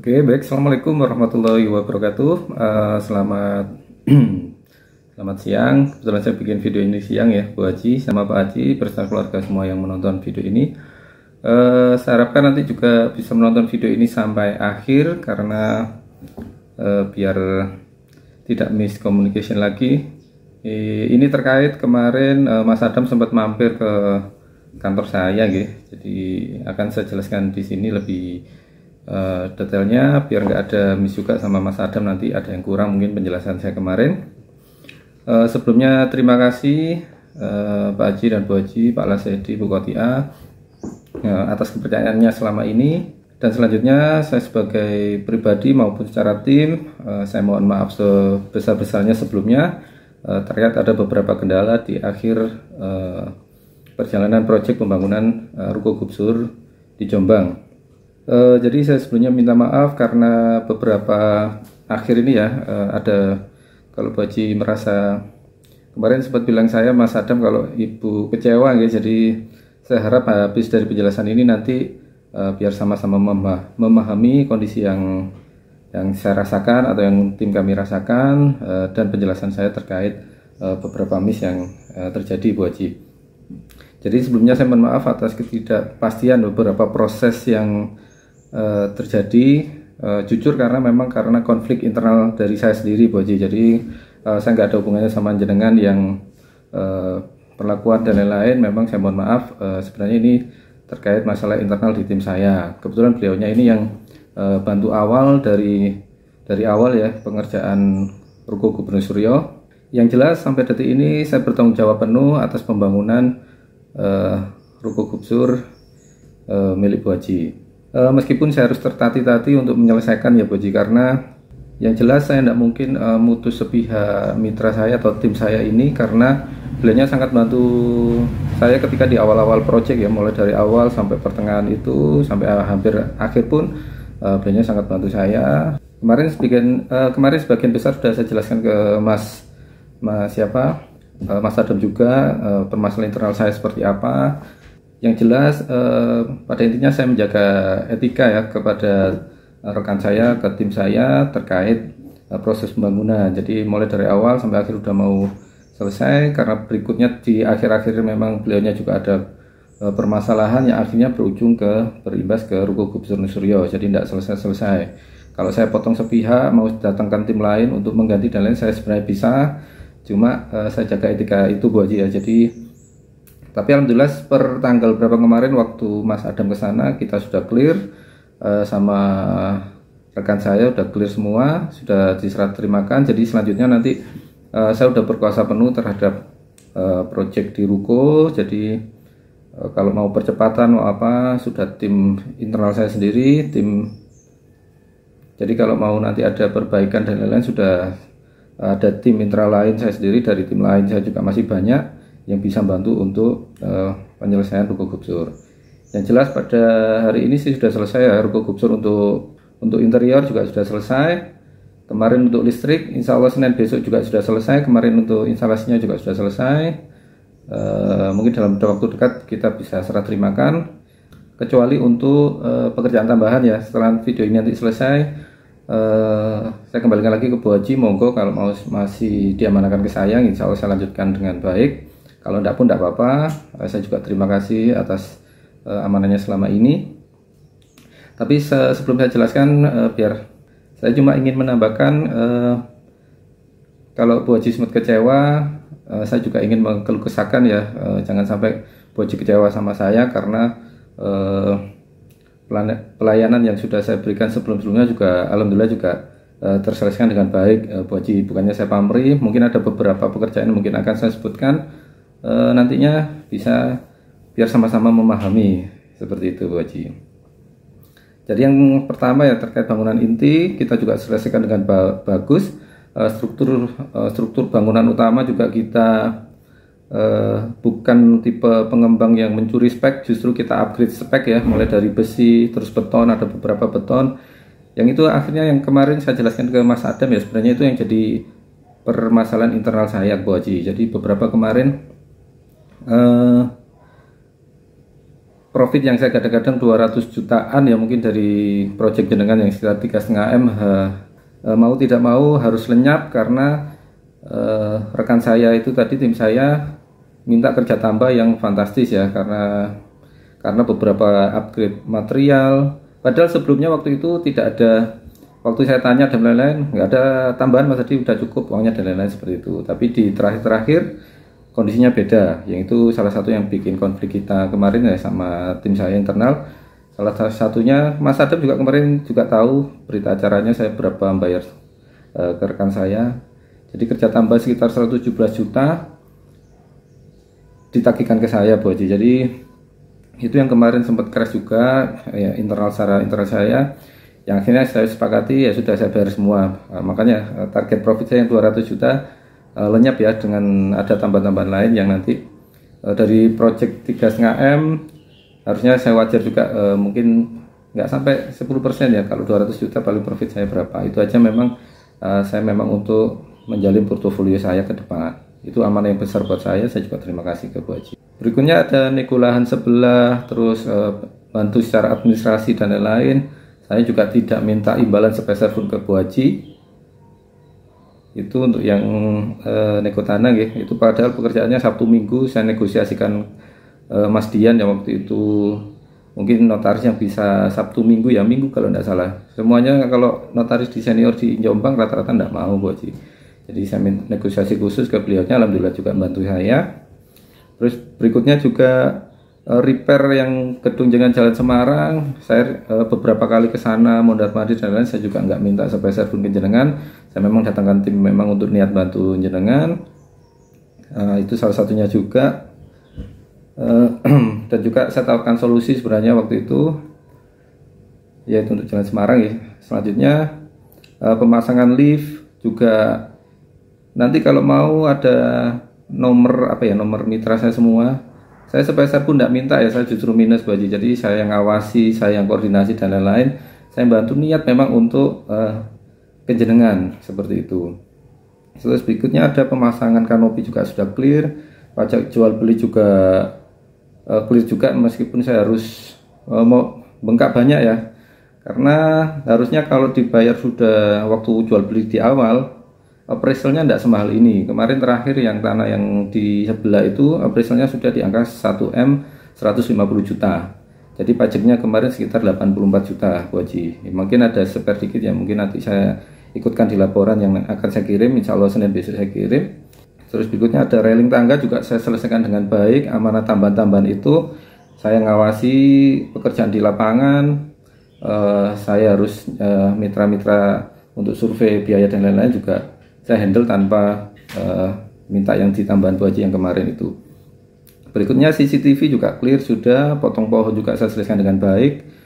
Oke, baik. Assalamualaikum warahmatullahi wabarakatuh. Uh, selamat selamat siang. Kebetulan saya bikin video ini siang ya, Bu Haji sama Pak Haji bersama keluarga semua yang menonton video ini. Uh, saya harapkan nanti juga bisa menonton video ini sampai akhir karena uh, biar tidak miscommunication lagi. E, ini terkait kemarin uh, Mas Adam sempat mampir ke kantor saya, gitu. Jadi akan saya jelaskan di sini lebih Eh, detailnya biar nggak ada miss juga sama Mas Adam nanti ada yang kurang mungkin penjelasan saya kemarin uh, sebelumnya terima kasih uh, Pak Haji dan Bu Haji, Pak Lasedi, Bu Kotia uh, atas kepercayaannya selama ini dan selanjutnya saya sebagai pribadi maupun secara tim uh, saya mohon maaf sebesar-besarnya sebelumnya uh, terlihat ada beberapa kendala di akhir uh, perjalanan proyek pembangunan uh, Ruko Gubsur di Jombang. Uh, jadi saya sebelumnya minta maaf karena beberapa akhir ini ya uh, ada kalau Baji merasa kemarin sempat bilang saya Mas Adam kalau Ibu kecewa ya jadi saya harap habis dari penjelasan ini nanti uh, biar sama-sama memah memahami kondisi yang yang saya rasakan atau yang tim kami rasakan uh, dan penjelasan saya terkait uh, beberapa miss yang uh, terjadi Bu Haji. Jadi sebelumnya saya mohon maaf atas ketidakpastian beberapa proses yang Eh, terjadi uh, jujur karena memang karena konflik internal dari saya sendiri Boji jadi uh, saya nggak ada hubungannya sama jenengan yang uh, perlakuan dan lain-lain memang saya mohon maaf uh, sebenarnya ini terkait masalah internal di tim saya kebetulan beliaunya ini yang uh, bantu awal dari dari awal ya pengerjaan Ruko Gubernur Suryo yang jelas sampai detik ini saya bertanggung jawab penuh atas pembangunan uh, Ruko Gubsur uh, milik Bu Haji e, meskipun saya harus tertati-tati untuk menyelesaikan ya Boji karena yang jelas saya tidak mungkin e, mutus sepihak mitra saya atau tim saya ini karena belinya sangat bantu saya ketika di awal-awal project ya mulai dari awal sampai pertengahan itu sampai hampir akhir pun e, eh, belinya sangat bantu saya kemarin sebagian e, kemarin sebagian besar sudah saya jelaskan ke Mas Mas siapa Mas Adam juga permasalahan internal saya seperti apa yang jelas eh, pada intinya saya menjaga etika ya kepada rekan saya ke tim saya terkait eh, proses pembangunan jadi mulai dari awal sampai akhir sudah mau selesai karena berikutnya di akhir-akhir memang beliaunya juga ada eh, permasalahan yang akhirnya berujung ke berimbas ke Ruko Gubernur Suryo jadi tidak selesai-selesai kalau saya potong sepihak mau datangkan tim lain untuk mengganti dan lain saya sebenarnya bisa cuma eh, saya jaga etika itu Bu Haji ya jadi tapi alhamdulillah per tanggal berapa kemarin waktu Mas Adam ke sana kita sudah clear uh, sama rekan saya sudah clear semua, sudah diserah terimakan. Jadi selanjutnya nanti uh, saya sudah berkuasa penuh terhadap uh, eh, project di Ruko. Jadi uh, kalau mau percepatan mau apa sudah tim internal saya sendiri, tim jadi kalau mau nanti ada perbaikan dan lain-lain sudah ada tim internal lain saya sendiri dari tim lain saya juga masih banyak yang bisa membantu untuk uh, penyelesaian ruko gubsur. Yang jelas pada hari ini sih sudah selesai ya ruko gubsur untuk untuk interior juga sudah selesai. Kemarin untuk listrik, insya Allah Senin besok juga sudah selesai. Kemarin untuk instalasinya juga sudah selesai. Uh, mungkin dalam waktu dekat kita bisa serah terimakan. Kecuali untuk uh, pekerjaan tambahan ya. Setelah video ini nanti selesai, Uh, saya kembalikan lagi ke Bu Haji, monggo kalau mau masih diamanakan ke saya, insya Allah saya lanjutkan dengan baik. Kalau tidak pun tidak apa-apa. Eh, saya juga terima kasih atas uh, amanahnya selama ini. Tapi se sebelum saya jelaskan, uh, biar saya cuma ingin menambahkan uh, kalau Bu Haji Smith kecewa, uh, saya juga ingin mengeluh ya. Uh, jangan sampai Bu Haji kecewa sama saya karena uh, pelayanan yang sudah saya berikan sebelum-sebelumnya juga alhamdulillah juga terselesaikan dengan baik Bu Haji bukannya saya pamri mungkin ada beberapa pekerjaan mungkin akan saya sebutkan e, nantinya bisa biar sama-sama memahami seperti itu Bu Haji. Jadi yang pertama ya terkait bangunan inti kita juga selesaikan dengan ba bagus e, struktur e, struktur bangunan utama juga kita e, bukan tipe pengembang yang mencuri spek justru kita upgrade spek ya mulai dari besi terus beton ada beberapa beton yang itu akhirnya yang kemarin saya jelaskan ke Mas Adam ya sebenarnya itu yang jadi permasalahan internal saya Bu Haji. Jadi beberapa kemarin Eh, profit yang saya kadang-kadang 200 jutaan ya mungkin dari project jenengan yang sekitar 3,5 M uh, mau tidak mau harus lenyap karena uh, rekan saya itu tadi tim saya minta kerja tambah yang fantastis ya karena karena beberapa upgrade material padahal sebelumnya waktu itu tidak ada waktu saya tanya dan lain-lain nggak ada tambahan mas tadi udah cukup uangnya dan lain-lain seperti itu tapi di terakhir-terakhir kondisinya beda yang itu salah satu yang bikin konflik kita kemarin ya sama tim saya internal salah satunya Mas Adam juga kemarin juga tahu berita acaranya saya berapa membayar e, ke rekan saya jadi kerja tambah sekitar 117 juta ditagihkan ke saya Bu Haji jadi itu yang kemarin sempat keras juga ya, internal secara internal saya yang akhirnya saya sepakati ya sudah saya bayar semua nah, makanya e, target profit saya yang 200 juta uh, lenyap ya dengan ada tambahan-tambahan lain yang nanti uh, dari project 3,5M harusnya saya wajar juga uh, mungkin nggak sampai 10% ya kalau 200 juta paling profit saya berapa itu aja memang uh, saya memang untuk menjalin portofolio saya ke depan itu amanah yang besar buat saya saya juga terima kasih ke Bu Haji berikutnya ada nikulahan sebelah terus uh, bantu secara administrasi dan lain-lain saya juga tidak minta imbalan sepeser pun ke Bu Haji itu untuk yang e, eh, nego tanah gitu. itu padahal pekerjaannya Sabtu Minggu saya negosiasikan e, Mas Dian yang waktu itu mungkin notaris yang bisa Sabtu Minggu ya Minggu kalau tidak salah semuanya kalau notaris di senior di Jombang rata-rata tidak mau buat sih jadi saya negosiasi khusus ke beliaunya Alhamdulillah juga membantu saya terus berikutnya juga eh, repair yang gedung ketunjangan Jalan Semarang, saya e, beberapa kali ke sana mondar mandir dan lain saya juga nggak minta sepeser pun kejenengan saya memang datangkan tim memang untuk niat bantu jenengan uh, itu salah satunya juga uh, dan juga saya tawarkan solusi sebenarnya waktu itu yaitu untuk jalan Semarang ya selanjutnya uh, pemasangan lift juga nanti kalau mau ada nomor apa ya nomor mitra saya semua saya sepeser pun tidak minta ya saya justru minus baju jadi saya yang awasi saya yang koordinasi dan lain-lain saya bantu niat memang untuk uh, kejenengan seperti itu terus berikutnya ada pemasangan kanopi juga sudah clear pajak jual beli juga uh, clear juga meskipun saya harus uh, mau bengkak banyak ya karena harusnya kalau dibayar sudah waktu jual beli di awal appraisalnya tidak semahal ini kemarin terakhir yang tanah yang di sebelah itu appraisalnya sudah di angka 1M 150 juta jadi pajaknya kemarin sekitar 84 juta Bu Haji. Ya, mungkin ada spare dikit ya mungkin nanti saya ikutkan di laporan yang akan saya kirim. Insya Allah Senin besok saya kirim. Terus berikutnya ada railing tangga juga saya selesaikan dengan baik. Amanah tambahan-tambahan itu saya ngawasi pekerjaan di lapangan. Uh, saya harus eh, mitra-mitra uh, untuk survei biaya dan lain-lain juga saya handle tanpa uh, minta yang ditambahan Bu Haji yang kemarin itu berikutnya CCTV juga clear sudah potong pohon juga saya selesaikan dengan baik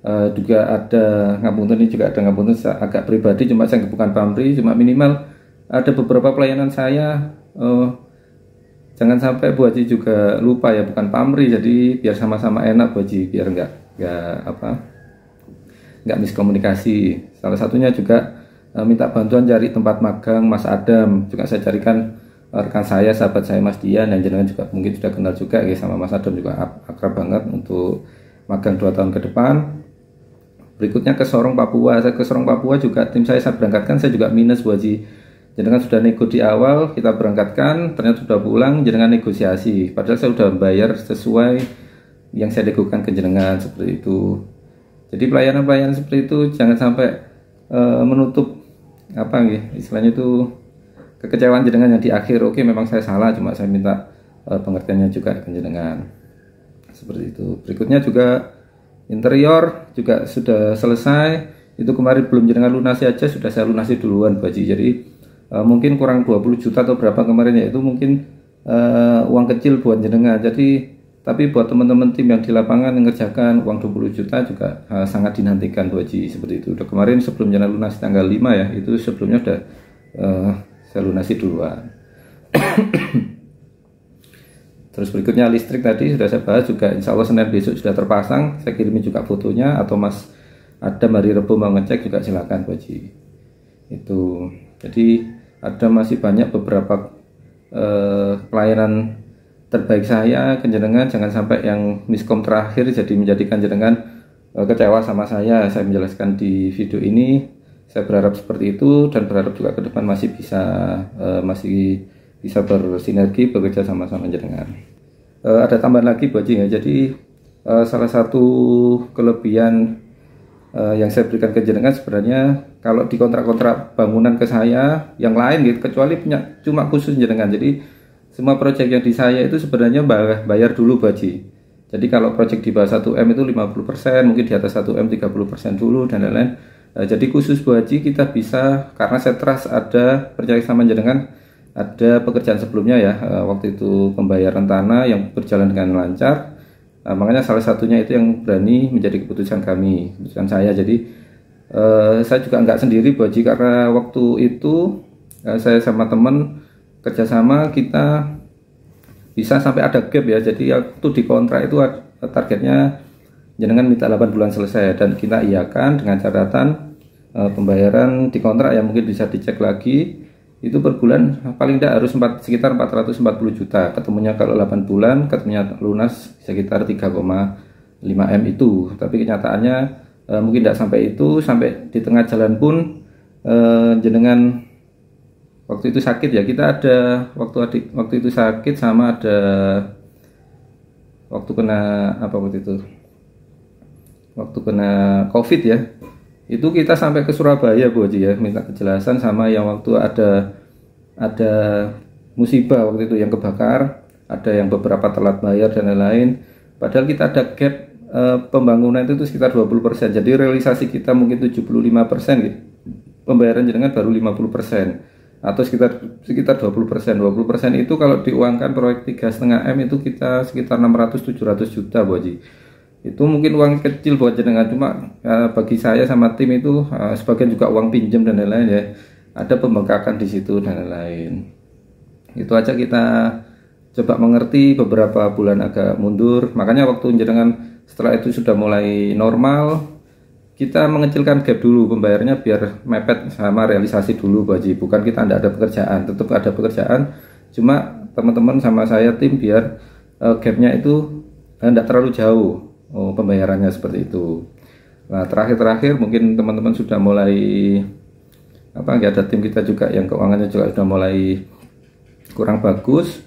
Uh, juga ada ngapunten ini juga ada ngapunten agak pribadi cuma saya bukan pamri cuma minimal ada beberapa pelayanan saya uh, jangan sampai Bu Haji juga lupa ya bukan pamri jadi biar sama-sama enak Bu Haji biar enggak enggak apa enggak miskomunikasi salah satunya juga uh, minta bantuan cari tempat magang Mas Adam juga saya carikan rekan saya, sahabat saya Mas Dian dan jenengan juga mungkin sudah kenal juga ya sama Mas Adam juga akrab banget untuk magang dua tahun ke depan. Berikutnya ke Sorong Papua. Saya ke Sorong Papua juga tim saya saya berangkatkan saya juga minus Bu Haji. Jenengan sudah nego di awal, kita berangkatkan, ternyata sudah pulang, jenengan negosiasi. Padahal saya sudah bayar sesuai yang saya negokan ke jenengan seperti itu. Jadi pelayanan-pelayanan seperti itu jangan sampai uh, menutup apa ya istilahnya itu kekecewaan jenengan yang di akhir oke memang saya salah cuma saya minta e, pengertiannya juga dengan jenengan seperti itu berikutnya juga interior juga sudah selesai itu kemarin belum jenengan lunasi aja sudah saya lunasi duluan baji jadi e, mungkin kurang 20 juta atau berapa kemarin ya itu mungkin e, uang kecil buat jenengan jadi tapi buat teman-teman tim yang di lapangan mengerjakan uang 20 juta juga uh, sangat dinantikan Bu Haji seperti itu udah kemarin sebelum jenengan lunasi tanggal 5 ya itu sebelumnya sudah uh, saya lunasi duluan Terus berikutnya listrik tadi sudah saya bahas juga insya Allah Senin besok sudah terpasang Saya kirim juga fotonya atau Mas Adam hari Rebu mau ngecek juga silakan Pak Ji Itu jadi ada masih banyak beberapa eh, pelayanan terbaik saya kenjenengan jangan sampai yang miskom terakhir jadi menjadikan jenengan eh, kecewa sama saya saya menjelaskan di video ini saya berharap seperti itu dan berharap juga ke depan masih bisa uh, masih bisa bersinergi bekerja sama-sama jenengan. Uh, ada tambahan lagi Bu ya. Jadi uh, salah satu kelebihan uh, yang saya berikan ke jenengan sebenarnya kalau di kontrak-kontrak bangunan ke saya yang lain gitu kecuali punya cuma khusus jenengan. Jadi semua proyek yang di saya itu sebenarnya bayar, dulu baji. Jadi kalau proyek di bawah 1M itu 50%, mungkin di atas 1M 30% dulu dan lain-lain Eh, jadi khusus Bu Haji kita bisa karena saya trust ada percaya sama jenengan ada pekerjaan sebelumnya ya eh, waktu itu pembayaran tanah yang berjalan dengan lancar nah, makanya salah satunya itu yang berani menjadi keputusan kami keputusan saya jadi eh, saya juga nggak sendiri Bu Haji karena waktu itu eh, saya sama teman kerjasama kita bisa sampai ada gap ya jadi waktu di kontrak itu targetnya jenengan minta 8 bulan selesai dan kita iakan dengan catatan e, pembayaran di kontrak yang mungkin bisa dicek lagi itu per bulan paling tidak harus 4, sekitar 440 juta ketemunya kalau 8 bulan ketemunya lunas sekitar 3,5 M itu tapi kenyataannya e, mungkin tidak sampai itu sampai di tengah jalan pun e, jenengan waktu itu sakit ya kita ada waktu adik waktu itu sakit sama ada waktu kena apa waktu itu waktu kena covid ya itu kita sampai ke Surabaya Bu Haji ya minta kejelasan sama yang waktu ada ada musibah waktu itu yang kebakar ada yang beberapa telat bayar dan lain-lain padahal kita ada gap e, pembangunan itu, itu sekitar 20% jadi realisasi kita mungkin 75% gitu pembayaran jenengan baru 50% atau sekitar sekitar 20% 20% itu kalau diuangkan proyek 3,5 M itu kita sekitar 600 700 juta Bu Haji itu mungkin uang kecil buat jenengan cuma uh, bagi saya sama tim itu uh, sebagian juga uang pinjam dan lain-lain ya ada pembengkakan di situ dan lain-lain itu aja kita coba mengerti beberapa bulan agak mundur makanya waktu jenengan setelah itu sudah mulai normal kita mengecilkan gap dulu pembayarannya biar mepet sama realisasi dulu baji bukan kita tidak ada pekerjaan tetap ada pekerjaan cuma teman-teman sama saya tim biar uh, gapnya itu tidak terlalu jauh oh, pembayarannya seperti itu. Nah terakhir-terakhir mungkin teman-teman sudah mulai apa ya ada tim kita juga yang keuangannya juga sudah mulai kurang bagus.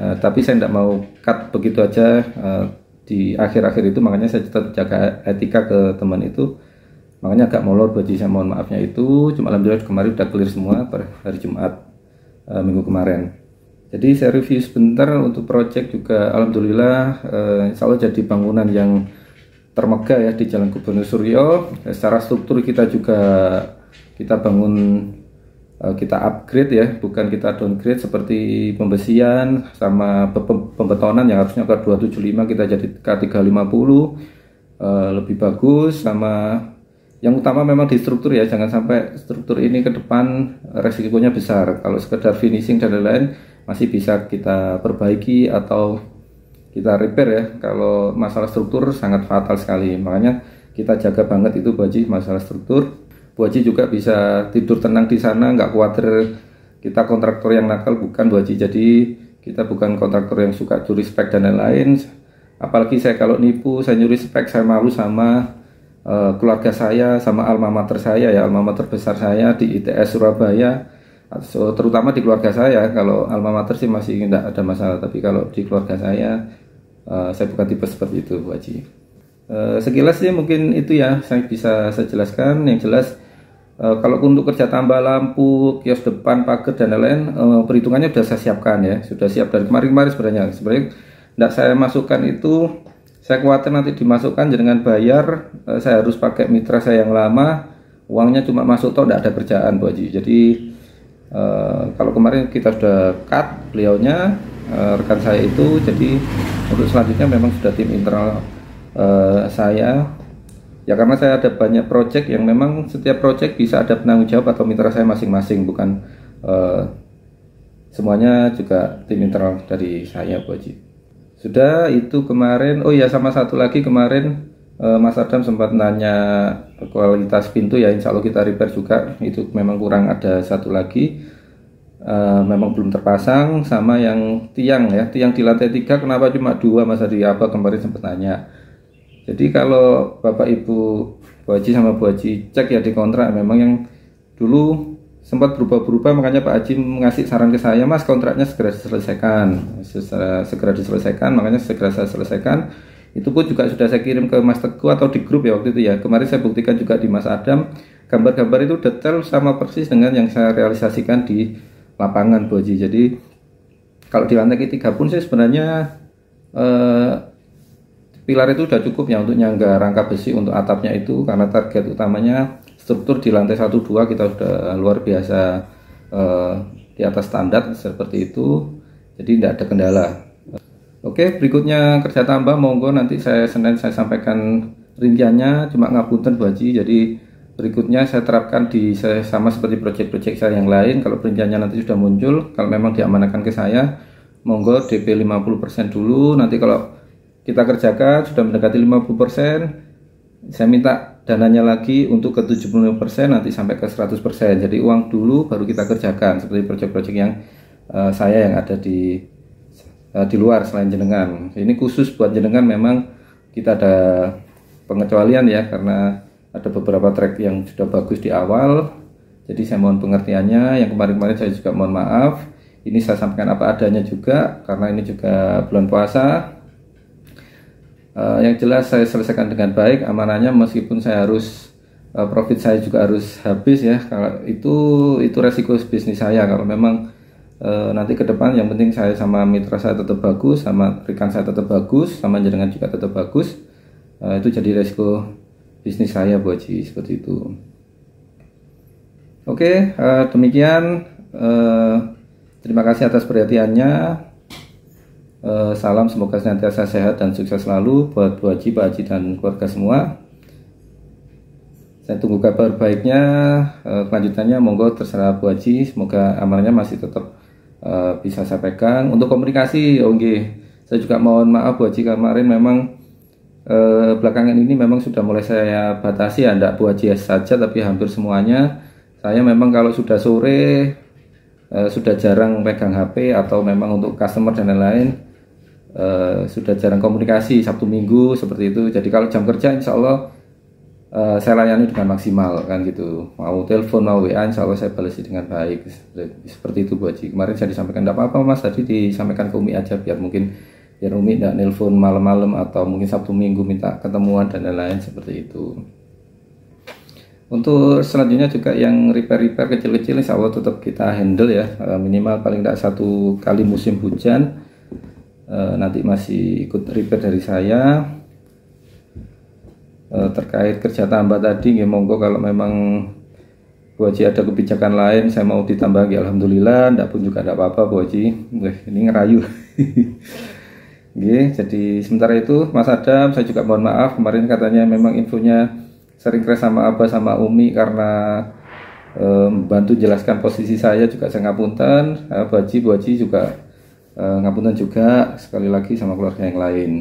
Uh, tapi saya tidak mau cut begitu aja uh, di akhir-akhir itu makanya saya tetap jaga etika ke teman itu makanya agak molor bagi saya mohon maafnya itu cuma alhamdulillah kemarin sudah clear semua per hari Jumat uh, minggu kemarin jadi saya review sebentar untuk project juga alhamdulillah eh, insya Allah jadi bangunan yang termegah ya di Jalan Gubernur Suryo. Eh, secara struktur kita juga kita bangun eh, kita upgrade ya, bukan kita downgrade seperti pembesian sama pembetonan yang harusnya K275 kita jadi K350 eh, lebih bagus sama yang utama memang di struktur ya jangan sampai struktur ini ke depan resikonya besar kalau sekedar finishing dan lain-lain masih bisa kita perbaiki atau kita repair ya kalau masalah struktur sangat fatal sekali makanya kita jaga banget itu Bu Haji masalah struktur Bu Haji juga bisa tidur tenang di sana nggak khawatir kita kontraktor yang nakal bukan Bu Haji jadi kita bukan kontraktor yang suka curi spek dan lain-lain apalagi saya kalau nipu saya nyuri spek saya malu sama uh, keluarga saya sama alma mater saya ya alma mater besar saya di ITS Surabaya so, terutama di keluarga saya kalau alma mater sih masih tidak ada masalah tapi kalau di keluarga saya uh, saya bukan tipe seperti itu Bu Haji uh, sekilas sih mungkin itu ya saya bisa saya jelaskan yang jelas uh, kalau untuk kerja tambah lampu kios depan pagar dan lain-lain uh, perhitungannya sudah saya siapkan ya sudah siap dari kemarin-kemarin sebenarnya sebenarnya tidak saya masukkan itu saya khawatir nanti dimasukkan dengan bayar uh, saya harus pakai mitra saya yang lama uangnya cuma masuk toh tidak ada kerjaan Bu Haji jadi Eh, kalau kemarin kita sudah cut beliaunya uh, eh, rekan saya itu jadi untuk selanjutnya memang sudah tim internal uh, saya ya karena saya ada banyak project yang memang setiap project bisa ada penanggung jawab atau mitra saya masing-masing bukan uh, semuanya juga tim internal dari saya Bu Haji sudah itu kemarin oh ya sama satu lagi kemarin Eh, Mas Adam sempat nanya kualitas pintu ya insya Allah kita repair juga itu memang kurang ada satu lagi e, memang belum terpasang sama yang tiang ya tiang di lantai tiga kenapa cuma dua Mas Adi apa kemarin sempat nanya jadi kalau Bapak Ibu Bu Haji sama Bu Haji cek ya di kontrak memang yang dulu sempat berubah-berubah makanya Pak Haji ngasih saran ke saya Mas kontraknya segera diselesaikan segera diselesaikan makanya segera saya selesaikan itu pun juga sudah saya kirim ke Mas Teguh atau di grup ya waktu itu ya kemarin saya buktikan juga di Mas Adam gambar-gambar itu detail sama persis dengan yang saya realisasikan di lapangan Boji jadi kalau di lantai ketiga pun saya sebenarnya eh, pilar itu sudah cukup ya untuk nyangga rangka besi untuk atapnya itu karena target utamanya struktur di lantai 1 2 kita sudah luar biasa eh, di atas standar seperti itu jadi tidak ada kendala Oke, berikutnya kerja tambah monggo nanti saya Senin saya sampaikan rinciannya cuma ngapunten Bu Haji. Jadi berikutnya saya terapkan di saya sama seperti proyek-proyek saya yang lain. Kalau rinciannya nanti sudah muncul, kalau memang diamanakan ke saya, monggo DP 50% dulu. Nanti kalau kita kerjakan sudah mendekati 50%, saya minta dananya lagi untuk ke 70% nanti sampai ke 100%. Jadi uang dulu baru kita kerjakan seperti proyek-proyek yang uh, saya yang ada di Eh, di luar selain jenengan. Ini khusus buat jenengan memang kita ada pengecualian ya karena ada beberapa track yang sudah bagus di awal. Jadi saya mohon pengertiannya. Yang kemarin-kemarin saya juga mohon maaf. Ini saya sampaikan apa adanya juga karena ini juga bulan puasa. Uh, yang jelas saya selesaikan dengan baik amanahnya meskipun saya harus uh, profit saya juga harus habis ya kalau itu itu resiko bisnis saya kalau memang Eh, nanti ke depan yang penting saya sama mitra saya tetap bagus sama rekan saya tetap bagus sama jaringan juga tetap bagus e, itu jadi resiko bisnis saya buat Haji seperti itu oke e, demikian e, terima kasih atas perhatiannya e, salam semoga senantiasa sehat dan sukses selalu buat Bu Haji Pak Haji dan keluarga semua saya tunggu kabar baiknya kelanjutannya monggo terserah Bu Haji semoga amalnya masih tetap Eh, bisa saya pegang. Untuk komunikasi, ya, oke, saya juga mohon maaf Bu Haji kemarin memang uh, belakangan ini memang sudah mulai saya batasi ya, Bu Haji saja, tapi hampir semuanya. Saya memang kalau sudah sore uh, sudah jarang pegang HP atau memang untuk customer dan lain-lain. Uh, sudah jarang komunikasi Sabtu Minggu seperti itu. Jadi kalau jam kerja Insya Allah uh, saya layani dengan maksimal kan gitu mau telepon mau WA insya Allah saya balas dengan baik seperti itu Bu Haji kemarin saya disampaikan tidak apa-apa Mas tadi disampaikan ke Umi aja biar mungkin biar Umi tidak nelpon malam-malam atau mungkin Sabtu Minggu minta ketemuan dan lain-lain seperti itu untuk selanjutnya juga yang repair-repair kecil-kecil insya Allah tetap kita handle ya eh, minimal paling tidak satu kali musim hujan eh, nanti masih ikut repair dari saya Eh, terkait kerja tambah tadi nggih monggo kalau memang Bu Haji ada kebijakan lain saya mau ditambah ya alhamdulillah ndak pun juga ndak apa-apa Bu Haji ini ngerayu nggih jadi sementara itu Mas Adam saya juga mohon maaf kemarin katanya memang infonya sering crash sama Abah sama Umi karena um, eh, bantu jelaskan posisi saya juga saya ngapunten uh, eh, Bu Haji Bu Haji juga uh, ngapunten juga sekali lagi sama keluarga yang lain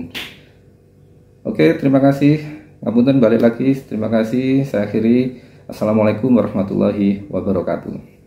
Oke terima kasih Ngapunten balik lagi. Terima kasih. Saya akhiri. Assalamualaikum warahmatullahi wabarakatuh.